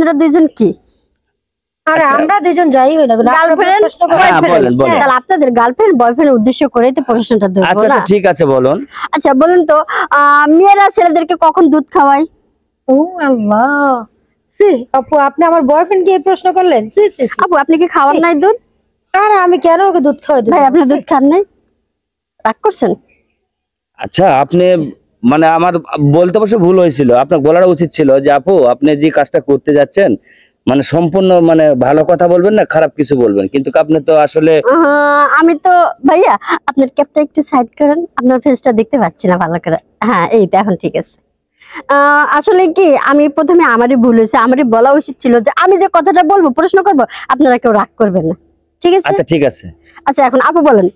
আপনারা দুইজন কি কখন দুধ সি আপু আপনি আমার প্রশ্ন করলেন আপু আপনি কি খাওয়ান নাই দুধ আমি কেন ওকে দুধ খাওয়াই ভাই আপনি দুধ খান নাই করছেন আচ্ছা আপনি মানে আমার বলতে বসে ভুল হয়েছিল আপনার বলার উচিত ছিল যে আপু আপনি যে কাজটা করতে যাচ্ছেন মানে সম্পূর্ণ মানে ভালো কথা বলবেন না খারাপ কিছু বলবেন কিন্তু আপনি তো আসলে আমি তো ভাইয়া আপনার ক্যাপটা একটু সাইড করেন আপনার ফেসটা দেখতে পাচ্ছি না ভালো করে হ্যাঁ এইটা এখন ঠিক আছে আসলে কি আমি প্রথমে আমারই ভুল হয়েছে আমারই বলা উচিত ছিল যে আমি যে কথাটা বলবো প্রশ্ন করব আপনারা কেউ রাগ করবেন না ঠিক আছে আচ্ছা ঠিক আছে আচ্ছা এখন আপু বলেন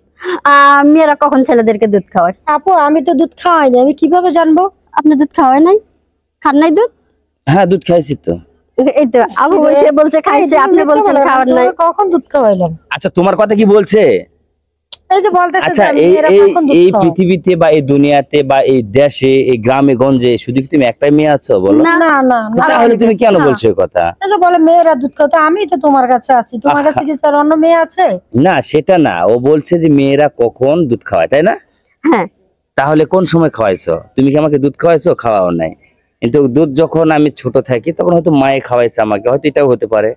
মেয়েরা কখন ছেলেদেরকে দুধ খাওয়ায় আপু আমি তো দুধ খাওয়াই না আমি কিভাবে জানবো আপনি দুধ খাওয়াই নাই খান নাই দুধ হ্যাঁ দুধ খাইছি তো এই তো বলছে আপনি বলছেন খাওয়ার নাই কখন দুধ খাওয়াইলাম আচ্ছা তোমার কথা কি বলছে অন্য মেয়ে আছে না সেটা না ও বলছে যে মেয়েরা কখন দুধ খাওয়ায় তাই না হ্যাঁ। তাহলে কোন সময় খাওয়াইছো তুমি কি আমাকে দুধ খাওয়াইছো খাওয়াও নাই কিন্তু দুধ যখন আমি ছোট থাকি তখন হয়তো মায়ে খাওয়াইছে আমাকে হয়তো এটাও হতে পারে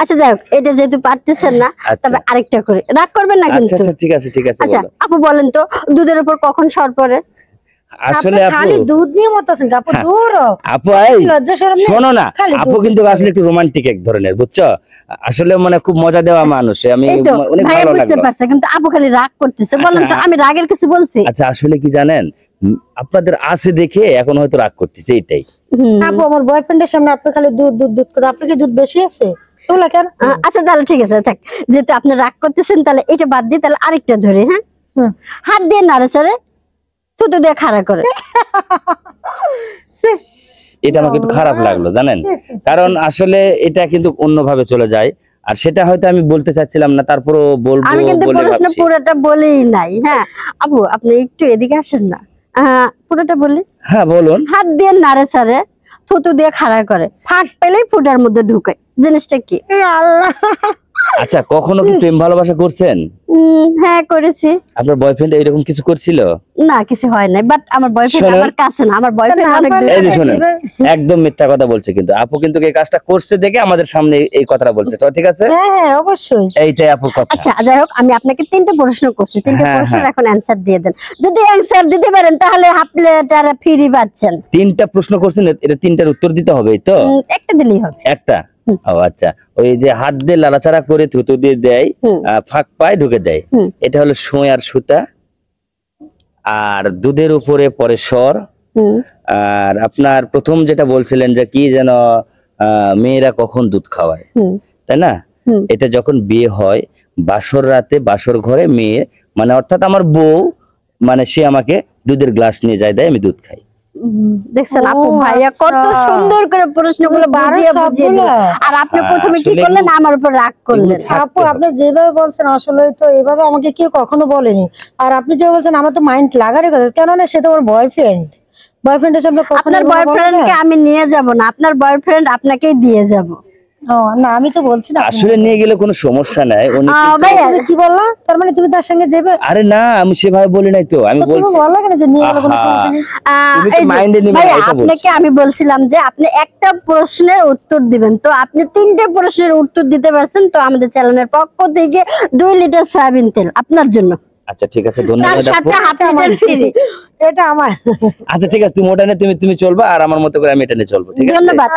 আচ্ছা যাই হোক এটা যেহেতু পারতেছেন না আচ্ছা। তবে আরেকটা করে রাগ করবেন না আচ্ছা, কিন্তু আচ্ছা, ঠিক আছে ঠিক আছে আচ্ছা আপু বলেন তো দুধের উপর কখন সর পড়ে আসলে খালি দুধ নিয়ে আপু হ্যাঁ। লজ্জা আসলে আসলে মানে খুব মজা দেওয়া আমি কিন্তু আপু খালি রাগ করতেছে বলেন তো হ্যাঁ। আমি রাগের কিছু বলছি আচ্ছা আসলে কি জানেন আপনাদের আছে দেখে এখন হয়তো রাগ করতেছে এটাই আপু আমার বয়ফ্রেন্ডের সামনে আপনি খালি দুধ দুধ দুধ করে আপনার কি দুধ বেশি আছে তোলা কেন আচ্ছা তাহলে ঠিক আছে থাক যেহেতু আপনি রাগ করতেছেন তাহলে এটা বাদ দিয়ে তাহলে আরেকটা ধরে হ্যাঁ হাত দিয়ে নাড়ে সারে দিয়ে খাড়া করে এটা আমাকে একটু খারাপ লাগলো জানেন কারণ আসলে এটা কিন্তু অন্যভাবে চলে যায় আর সেটা হয়তো আমি বলতে চাচ্ছিলাম না তারপরও বলবো আমি কিন্তু প্রশ্ন পুরোটা বলেই নাই হ্যাঁ আপু আপনি একটু এদিকে আসেন না পুরোটা বলি হ্যাঁ বলুন হাত দিয়ে নাড়ে সারে থুতু দিয়ে খাড়া করে ফাঁক পেলেই ফুটার মধ্যে ঢুকে জিনিসটা কি আল্লাহ আচ্ছা কখনো কি প্রেম ভালোবাসা করছেন হ্যাঁ করেছি আপনার বয়ফ্রেন্ড এরকম কিছু করছিল না কিছু হয় নাই বাট আমার বয়ফ্রেন্ড আমার কাছে না আমার বয়ফ্রেন্ড অনেক একদম মিথ্যা কথা বলছে কিন্তু আপু কিন্তু এই কাজটা করছে দেখে আমাদের সামনে এই কথাটা বলছে তো ঠিক আছে হ্যাঁ হ্যাঁ অবশ্যই এইটাই আপু কথা আচ্ছা যাই হোক আমি আপনাকে তিনটা প্রশ্ন করছি হ্যাঁ, তিনটা হ্যাঁ। প্রশ্নের এখন অ্যানসার দিয়ে দেন যদি অ্যানসার দিতে পারেন তাহলে আপনারা ফ্রি পাচ্ছেন তিনটা প্রশ্ন করছেন এটা তিনটার উত্তর দিতে হবে তো একটা দিলেই হবে একটা আচ্ছা ওই যে হাত দিয়ে লাড়াচাড়া করে থুতু দিয়ে দেয় ফাঁক পায় ঢুকে দেয় এটা হলো সোঁ আর সুতা আর দুধের উপরে পরে সর আর আপনার প্রথম যেটা বলছিলেন যে কি যেন মেয়েরা কখন দুধ খাওয়ায় তাই না এটা যখন বিয়ে হয় বাসর রাতে বাসর ঘরে মেয়ে মানে অর্থাৎ আমার বউ মানে সে আমাকে দুধের গ্লাস নিয়ে যায় দেয় আমি দুধ খাই আচ্ছা। রাগ করলেন আপনি যেভাবে বলছেন তো আমাকে কেউ কখনো বলেনি আর আপনি যে বলছেন আমার তো মাইন্ড লাগারই কথা সে তো বয়ফ্রেন্ড আপনার আমি নিয়ে যাব না আপনার বয়ফ্রেন্ড আপনাকেই দিয়ে যাবো আমি বলছিলাম যে আপনি একটা প্রশ্নের উত্তর দিবেন তো আপনি তিনটে প্রশ্নের উত্তর দিতে পারছেন তো আমাদের চ্যানেলের পক্ষ থেকে দুই লিটার সয়াবিন তেল আপনার জন্য আচ্ছা ঠিক আছে ধন্যবাদ এটা আমার আচ্ছা ঠিক আছে তুমি ওটা নিয়ে তুমি তুমি চলবা আর আমার মতো করে আমি এটা নিয়ে চলবো ঠিক আছে ধন্যবাদ